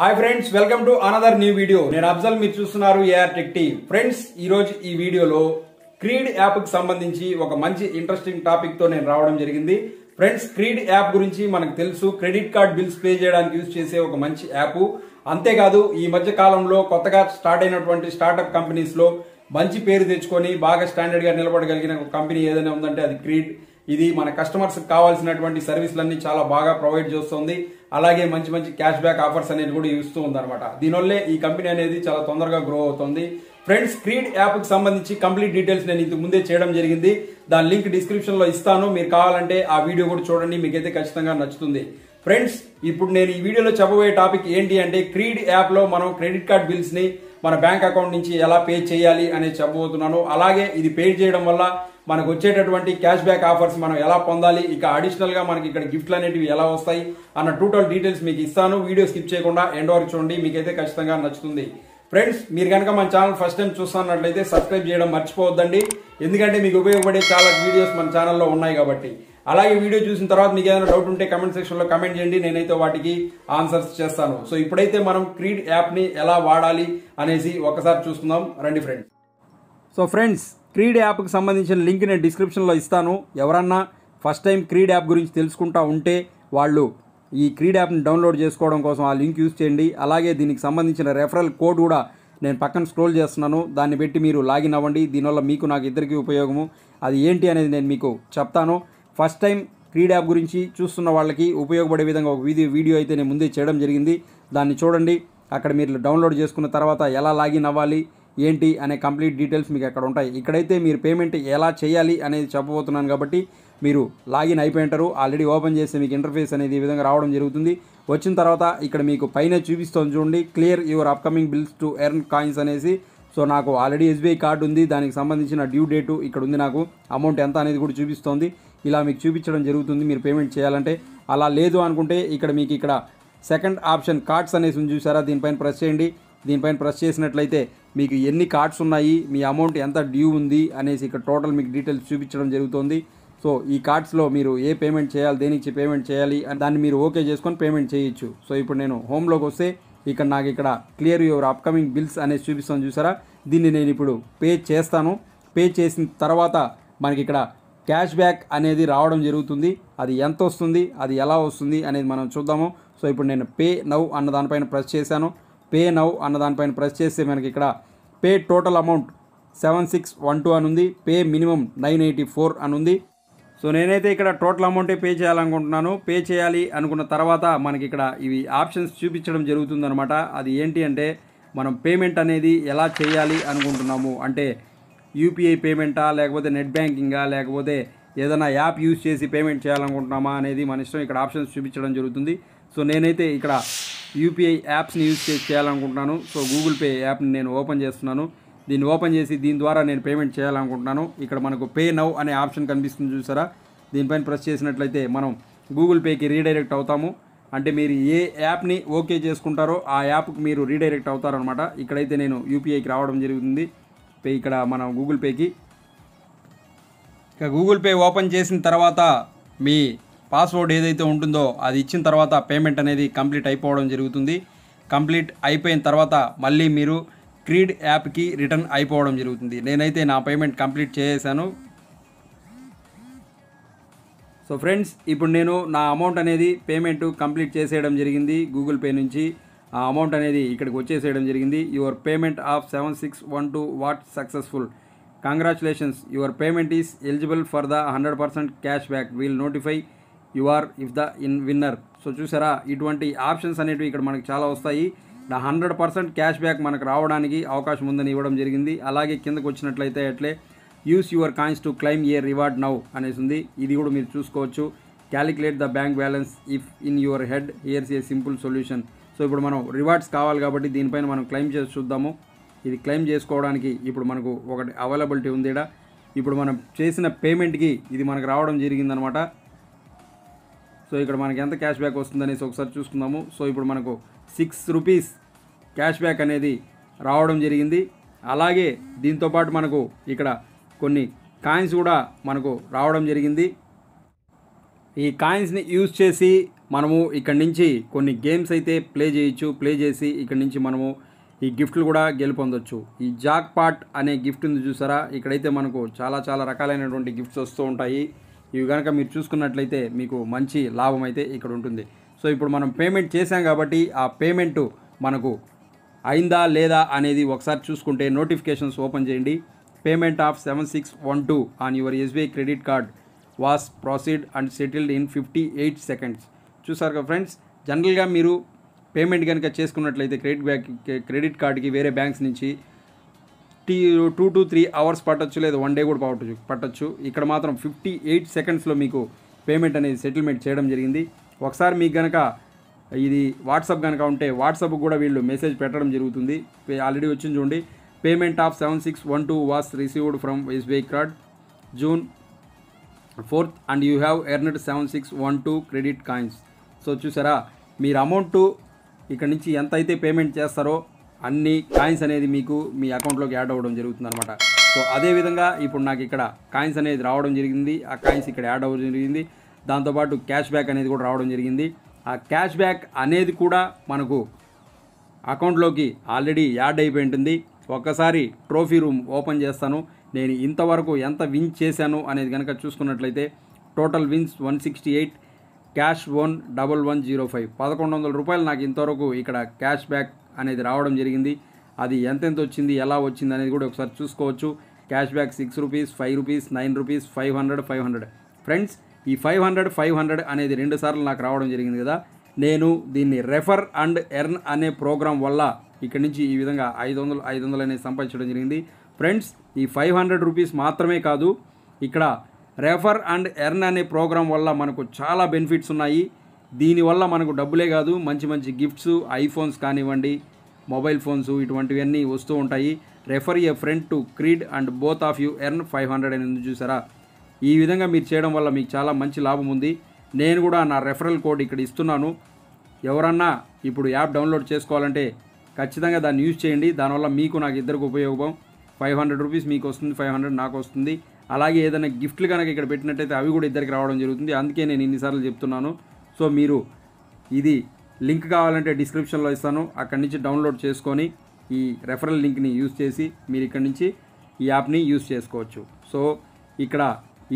hi friends welcome to another new video నేను అఫ్జల్ మీరు చూస్తున్నారు ఏఆర్ టెక్ టీ ఫ్రెండ్స్ ఈరోజు ఈ వీడియోలో క్రీడ్ యాప్కి సంబంధించి ఒక మంచి ఇంట్రెస్టింగ్ టాపిక్తో నేను రావడం జరిగింది ఫ్రెండ్స్ క్రీడ్ యాప్ గురించి మనకు తెలుసు క్రెడిట్ కార్డ్ బిల్స్ పే చేయడానికి యూజ్ చేసే ఒక మంచి యాప్ అంతేకాదు ఈ మధ్య కాలంలో కొత్తగా స్టార్ట్ అయినటువంటి స్టార్టప్ కంపెనీస్లో మంచి పేరు తెచ్చుకొని బాగా స్టాండర్డ్గా నిలబడగలిగిన ఒక కంపెనీ ఏదైనా ఉందంటే అది క్రీడ్ ఇది మన కస్టమర్స్కి కావాల్సినటువంటి సర్వీసులన్నీ చాలా బాగా ప్రొవైడ్ చేస్తుంది అలాగే మంచి మంచి క్యాష్ బ్యాక్ ఆఫర్స్ అనేది కూడా ఇస్తూ ఉందన్నమాట దీనివల్లే ఈ కంపెనీ అనేది చాలా తొందరగా గ్రో అవుతుంది ఫ్రెండ్స్ క్రీడ్ యాప్కి సంబంధించి కంప్లీట్ డీటెయిల్స్ నేను ఇంతకు ముందే చేయడం జరిగింది దాని లింక్ డిస్క్రిప్షన్లో ఇస్తాను మీరు కావాలంటే ఆ వీడియో కూడా చూడండి మీకైతే ఖచ్చితంగా నచ్చుతుంది ఫ్రెండ్స్ ఇప్పుడు నేను ఈ వీడియోలో చెప్పబోయే టాపిక్ ఏంటి అంటే క్రీడ్ యాప్లో మనం క్రెడిట్ కార్డ్ బిల్స్ని మన బ్యాంక్ అకౌంట్ నుంచి ఎలా పే చేయాలి అనేది చెప్పబోతున్నాను అలాగే ఇది పే చేయడం వల్ల మనకు వచ్చేటటువంటి క్యాష్ బ్యాక్ ఆఫర్స్ మనం ఎలా పొందాలి ఇక అడిషనల్గా మనకి ఇక్కడ గిఫ్ట్లు అనేటివి ఎలా వస్తాయి అన్న టోటల్ డీటెయిల్స్ మీకు ఇస్తాను వీడియో స్కిప్ చేయకుండా ఎండ్ వరకు చూడండి మీకైతే ఖచ్చితంగా నచ్చుతుంది ఫ్రెండ్స్ మీరు కనుక మన ఛానల్ ఫస్ట్ టైం చూస్తున్నట్లయితే సబ్స్క్రైబ్ చేయడం మర్చిపోవద్దండి ఎందుకంటే మీకు ఉపయోగపడే చాలా వీడియోస్ మన ఛానల్లో ఉన్నాయి కాబట్టి అలాగే వీడియో చూసిన తర్వాత మీకు ఏదైనా డౌట్ ఉంటే కమెంట్ సెక్షన్లో కమెంట్ చేయండి నేనైతే వాటికి ఆన్సర్స్ చేస్తాను సో ఇప్పుడైతే మనం క్రీడ్ యాప్ని ఎలా వాడాలి అనేసి ఒకసారి చూసుకుందాం రండి ఫ్రెండ్స్ సో ఫ్రెండ్స్ క్రీడ్ యాప్కి సంబంధించిన లింక్ నేను డిస్క్రిప్షన్లో ఇస్తాను ఎవరన్నా ఫస్ట్ టైం క్రీడ్ యాప్ గురించి తెలుసుకుంటా ఉంటే వాళ్ళు ఈ క్రీడ్ యాప్ని డౌన్లోడ్ చేసుకోవడం కోసం ఆ లింక్ యూజ్ చేయండి అలాగే దీనికి సంబంధించిన రెఫరల్ కోడ్ కూడా నేను పక్కన స్క్రోల్ చేస్తున్నాను దాన్ని పెట్టి మీరు లాగిన్ అవ్వండి దీనివల్ల మీకు నాకు ఇద్దరికీ ఉపయోగము అది ఏంటి అనేది నేను మీకు చెప్తాను ఫస్ట్ టైం క్రీడ యాప్ గురించి చూస్తున్న వాళ్ళకి ఉపయోగపడే విధంగా ఒక వీడియో వీడియో అయితే నేను ముందే చేయడం జరిగింది దాన్ని చూడండి అక్కడ మీరు డౌన్లోడ్ చేసుకున్న తర్వాత ఎలా లాగిన్ అవ్వాలి ఏంటి అనే కంప్లీట్ డీటెయిల్స్ మీకు అక్కడ ఉంటాయి ఇక్కడైతే మీరు పేమెంట్ ఎలా చేయాలి అనేది చెప్పబోతున్నాను కాబట్టి మీరు లాగిన్ అయిపోయి ఉంటారు ఆల్రెడీ ఓపెన్ చేస్తే మీకు ఇంటర్ఫేస్ అనేది ఈ విధంగా రావడం జరుగుతుంది వచ్చిన తర్వాత ఇక్కడ మీకు పైన చూపిస్తుంది చూడండి clear your upcoming bills to earn coins అనేసి సో నాకు ఆల్రెడీ ఎస్బీఐ కార్డు ఉంది దానికి సంబంధించిన డ్యూ డేటు ఇక్కడ ఉంది నాకు అమౌంట్ ఎంత అనేది కూడా చూపిస్తోంది ఇలా మీకు చూపించడం జరుగుతుంది మీరు పేమెంట్ చేయాలంటే అలా లేదు అనుకుంటే ఇక్కడ మీకు ఇక్కడ సెకండ్ ఆప్షన్ కార్డ్స్ అనేసి చూసారా దీనిపైన ప్రెస్ చేయండి దీనిపైన ప్రెస్ చేసినట్లయితే మీకు ఎన్ని కార్డ్స్ ఉన్నాయి మీ అమౌంట్ ఎంత డ్యూ ఉంది అనేసి ఇక్కడ టోటల్ మీకు డీటెయిల్స్ చూపించడం జరుగుతుంది సో ఈ కార్డ్స్లో మీరు ఏ పేమెంట్ చేయాలి దేనికి పేమెంట్ చేయాలి అని దాన్ని మీరు ఓకే చేసుకొని పేమెంట్ చేయొచ్చు సో ఇప్పుడు నేను హోమ్లోకి వస్తే ఇక్కడ నాకు ఇక్కడ క్లియర్ యువర్ అప్కమింగ్ బిల్స్ అనేసి చూపిస్తాను చూసారా దీన్ని నేను ఇప్పుడు పే చేస్తాను పే చేసిన తర్వాత మనకి ఇక్కడ క్యాష్ బ్యాక్ అనేది రావడం జరుగుతుంది అది ఎంత వస్తుంది అది ఎలా వస్తుంది అనేది మనం చూద్దాము సో ఇప్పుడు నేను పే నవ్ అన్న దానిపైన ప్రెస్ చేశాను పే నౌ అన్న దానిపైన ప్రెస్ చేస్తే మనకి ఇక్కడ pay total amount seven six one two అని ఉంది pay minimum nine eighty four అని ఉంది సో నేనైతే ఇక్కడ టోటల్ అమౌంటే పే చేయాలనుకుంటున్నాను పే చేయాలి అనుకున్న తర్వాత మనకి ఇక్కడ ఇవి ఆప్షన్స్ చూపించడం జరుగుతుందనమాట అది ఏంటి అంటే మనం పేమెంట్ అనేది ఎలా చేయాలి అనుకుంటున్నాము అంటే యూపీఐ పేమెంటా లేకపోతే నెట్ బ్యాంకింగా లేకపోతే ఏదైనా యాప్ యూజ్ చేసి పేమెంట్ చేయాలనుకుంటున్నామా అనేది మన ఇష్టం ఇక్కడ ఆప్షన్స్ చూపించడం జరుగుతుంది సో నేనైతే ఇక్కడ యూపీఐ యాప్స్ని యూజ్ చేసి చేయాలనుకుంటున్నాను సో గూగుల్ పే యాప్ని నేను ఓపెన్ చేస్తున్నాను దీన్ని ఓపెన్ చేసి దీని ద్వారా నేను పేమెంట్ చేయాలనుకుంటున్నాను ఇక్కడ మనకు పే నౌ అనే ఆప్షన్ కనిపిస్తుంది చూసారా దీనిపైన ప్రెస్ చేసినట్లయితే మనం గూగుల్ పేకి రీడైరెక్ట్ అవుతాము అంటే మీరు ఏ యాప్ని ఓకే చేసుకుంటారో ఆ యాప్కి మీరు రీడైరెక్ట్ అవుతారనమాట ఇక్కడైతే నేను యూపీఐకి రావడం జరుగుతుంది పే ఇక్కడ మనం గూగుల్ పేకి ఇక గూగుల్ పే ఓపెన్ చేసిన తర్వాత మీ పాస్వర్డ్ ఏదైతే ఉంటుందో అది ఇచ్చిన తర్వాత పేమెంట్ అనేది కంప్లీట్ అయిపోవడం జరుగుతుంది కంప్లీట్ అయిపోయిన తర్వాత మళ్ళీ మీరు క్రీడ్ యాప్కి రిటర్న్ అయిపోవడం జరుగుతుంది నేనైతే నా పేమెంట్ కంప్లీట్ చేసేసాను సో ఫ్రెండ్స్ ఇప్పుడు నేను నా అమౌంట్ అనేది పేమెంట్ కంప్లీట్ చేసేయడం జరిగింది గూగుల్ పే నుంచి ఆ అమౌంట్ అనేది ఇక్కడికి వచ్చేసేయడం జరిగింది your payment of seven six one two what successful congratulations your payment is eligible for the hundred percent cash back we'll notify you are if the in winner so చూసారా ఇటువంటి options అనేవి ఇక్కడ మనకు చాలా వస్తాయి నా హండ్రెడ్ పర్సెంట్ క్యాష్ బ్యాక్ మనకు రావడానికి అవకాశం ఉందని ఇవ్వడం జరిగింది అలాగే కిందకు వచ్చినట్లయితే అట్లే use your coins to claim a reward now అనేసి ఉంది ఇది కూడా మీరు చూసుకోవచ్చు calculate the bank balance if in your head here's a simple solution so ఇప్పుడు మనం రివార్డ్స్ కావాలి కాబట్టి దీనిపైన మనం క్లెయిమ్ చేసి చూద్దాము ఇది క్లెయిమ్ చేసుకోవడానికి ఇప్పుడు మనకు ఒకటి అవైలబిలిటీ ఉంది ఇప్పుడు మనం చేసిన పేమెంట్కి ఇది మనకు రావడం జరిగిందనమాట సో ఇక్కడ మనకి ఎంత క్యాష్ బ్యాక్ వస్తుందనేసి ఒకసారి చూసుకుందాము సో ఇప్పుడు మనకు సిక్స్ రూపీస్ క్యాష్ బ్యాక్ అనేది రావడం జరిగింది అలాగే దీంతోపాటు మనకు ఇక్కడ కొన్ని కాయిన్స్ కూడా మనకు రావడం జరిగింది ఈ కాయిన్స్ని యూజ్ చేసి మనము ఇక్కడి నుంచి కొన్ని గేమ్స్ అయితే ప్లే చేయొచ్చు ప్లే చేసి ఇక్కడి నుంచి మనము ఈ గిఫ్ట్లు కూడా గెలుపొందొచ్చు ఈ జాక్ పాట్ అనే గిఫ్ట్ ఉంది చూసారా ఇక్కడైతే మనకు చాలా చాలా రకాలైనటువంటి గిఫ్ట్స్ వస్తూ ఉంటాయి ఇవి కనుక మీరు చూసుకున్నట్లయితే మీకు మంచి లాభం అయితే ఇక్కడ ఉంటుంది సో ఇప్పుడు మనం పేమెంట్ చేసాం కాబట్టి ఆ పేమెంటు మనకు అయిందా లేదా అనేది ఒకసారి చూసుకుంటే నోటిఫికేషన్స్ ఓపెన్ చేయండి payment of seven six one two on your SBI credit card was proceed and settled in fifty eight seconds చూసారు కదా ఫ్రెండ్స్ జనరల్గా మీరు పేమెంట్ కనుక చేసుకున్నట్లయితే క్రెడిట్ బ్యాక్ క్రెడిట్ కార్డ్కి వేరే బ్యాంక్స్ నుంచి T two to three hours పట్టచ్చు లేదా వన్ డే కూడా పట్టచ్చు పట్టచ్చు ఇక్కడ మాత్రం ఫిఫ్టీ ఎయిట్ సెకండ్స్లో మీకు పేమెంట్ అనేది సెటిల్మెంట్ చేయడం జరిగింది ఒకసారి మీకు కనుక ఇది వాట్సాప్ కనుక ఉంటే వాట్సాప్ కూడా వీళ్ళు మెసేజ్ పెట్టడం జరుగుతుంది ఆల్రెడీ వచ్చింది చూడండి payment of seven six one two was received from SBI card June fourth and you have earned seven six one two credit coins so చూసారా మీరు అమౌంట్ ఇక్కడ నుంచి ఎంత అయితే పేమెంట్ చేస్తారో అన్ని కాయిన్స్ అనేది మీకు మీ అకౌంట్లోకి యాడ్ అవ్వడం జరుగుతుంది అనమాట సో అదేవిధంగా ఇప్పుడు నాకు ఇక్కడ కాయిన్స్ అనేది రావడం జరిగింది ఆ కాయిన్స్ ఇక్కడ యాడ్ అవ్వడం జరిగింది దాంతోపాటు క్యాష్ బ్యాక్ అనేది కూడా రావడం జరిగింది ఆ క్యాష్ బ్యాక్ అనేది కూడా మనకు అకౌంట్లోకి ఆల్రెడీ యాడ్ అయిపోయి ఉంటుంది ఒక్కసారి ట్రోఫీ రూమ్ ఓపెన్ చేస్తాను నేను ఇంతవరకు ఎంత విన్ చేశాను అనేది కనుక చూసుకున్నట్లయితే total wins one sixty eight cash one double one zero five పదకొండు వందల రూపాయలు నాకు ఇంతవరకు ఇక్కడ క్యాష్ బ్యాక్ అనేది రావడం జరిగింది అది ఎంతెంత వచ్చింది ఎలా వచ్చింది అనేది కూడా ఒకసారి చూసుకోవచ్చు cash back six rupees five rupees nine rupees five hundred five hundred friends ఈ ఫైవ్ హండ్రెడ్ ఫైవ్ హండ్రెడ్ అనేది రెండు సార్లు నాకు రావడం జరిగింది కదా నేను దీన్ని రెఫర్ అండ్ ఎర్న్ అనే ప్రోగ్రాం వల్ల ఇక్కడి నుంచి ఈ విధంగా ఐదు వందలు ఐదు వందలు అనేది సంపాదించడం జరిగింది ఫ్రెండ్స్ ఈ ఫైవ్ హండ్రెడ్ రూపీస్ మాత్రమే కాదు ఇక్కడ రెఫర్ అండ్ ఎర్న్ అనే ప్రోగ్రాం వల్ల మనకు చాలా బెనిఫిట్స్ ఉన్నాయి దీనివల్ల మనకు డబ్బులే కాదు మంచి మంచి గిఫ్ట్స్ ఐఫోన్స్ కానివ్వండి మొబైల్ ఫోన్స్ ఇటువంటివన్నీ వస్తూ ఉంటాయి refer a friend to CRED and both of you earn five hundred అనేది చూసారా ఈ విధంగా మీరు చేయడం వల్ల మీకు చాలా మంచి లాభం ఉంది నేను కూడా నా రెఫరల్ కోడ్ ఇక్కడ ఇస్తున్నాను ఎవరన్నా ఇప్పుడు యాప్ డౌన్లోడ్ చేసుకోవాలంటే ఖచ్చితంగా దాన్ని యూజ్ చేయండి దానివల్ల మీకు నాకు ఇద్దరికి ఉపయోగం ఫైవ్ హండ్రెడ్ రూపీస్ మీకు వస్తుంది ఫైవ్ హండ్రెడ్ నాకు వస్తుంది అలాగే ఏదైనా గిఫ్ట్లు కనుక ఇక్కడ పెట్టినట్టయితే అవి కూడా ఇద్దరికి రావడం జరుగుతుంది అందుకే నేను ఇన్నిసార్లు చెప్తున్నాను సో మీరు ఇది లింక్ కావాలంటే డిస్క్రిప్షన్లో ఇస్తాను అక్కడి నుంచి డౌన్లోడ్ చేసుకొని ఈ రెఫరల్ లింక్ని యూజ్ చేసి మీరు ఇక్కడి నుంచి ఈ యాప్ని యూజ్ చేసుకోవచ్చు సో ఇక్కడ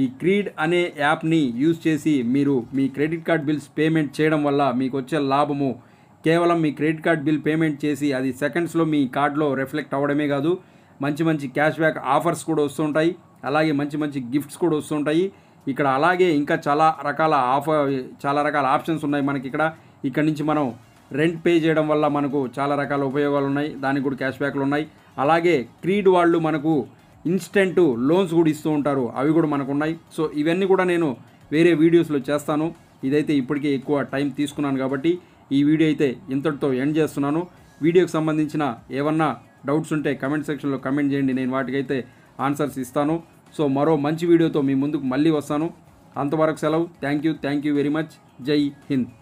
ఈ క్రీడ్ అనే యాప్ని యూజ్ చేసి మీరు మీ క్రెడిట్ కార్డ్ బిల్స్ పేమెంట్ చేయడం వల్ల మీకు వచ్చే లాభము కేవలం మీ క్రెడిట్ కార్డ్ బిల్ పేమెంట్ చేసి అది సెకండ్స్లో మీ కార్డ్లో రిఫ్లెక్ట్ అవ్వడమే కాదు మంచి మంచి క్యాష్ బ్యాక్ ఆఫర్స్ కూడా వస్తుంటాయి అలాగే మంచి మంచి గిఫ్ట్స్ కూడా వస్తుంటాయి ఇక్కడ అలాగే ఇంకా చాలా రకాల ఆఫర్ చాలా రకాల ఆప్షన్స్ ఉన్నాయి మనకి ఇక్కడ ఇక్కడ నుంచి మనం రెంట్ పే చేయడం వల్ల మనకు చాలా రకాల ఉపయోగాలు ఉన్నాయి దానికి కూడా క్యాష్ బ్యాక్లు ఉన్నాయి అలాగే క్రీడ్ వాళ్ళు మనకు ఇన్స్టెంట్ లోన్స్ కూడా ఇస్తూ ఉంటారు అవి కూడా మనకు ఉన్నాయి సో ఇవన్నీ కూడా నేను వేరే వీడియోస్లో చేస్తాను ఇదైతే ఇప్పటికే ఎక్కువ టైం తీసుకున్నాను కాబట్టి ఈ వీడియో అయితే ఇంతటితో ఎండ్ చేస్తున్నాను వీడియోకి సంబంధించిన ఏమన్నా డౌట్స్ ఉంటే కమెంట్ సెక్షన్లో కమెంట్ చేయండి నేను వాటికైతే ఆన్సర్స్ ఇస్తాను సో మరో మంచి వీడియోతో మీ ముందుకు మళ్ళీ వస్తాను అంతవరకు సెలవు thank you thank you very much జై హింద్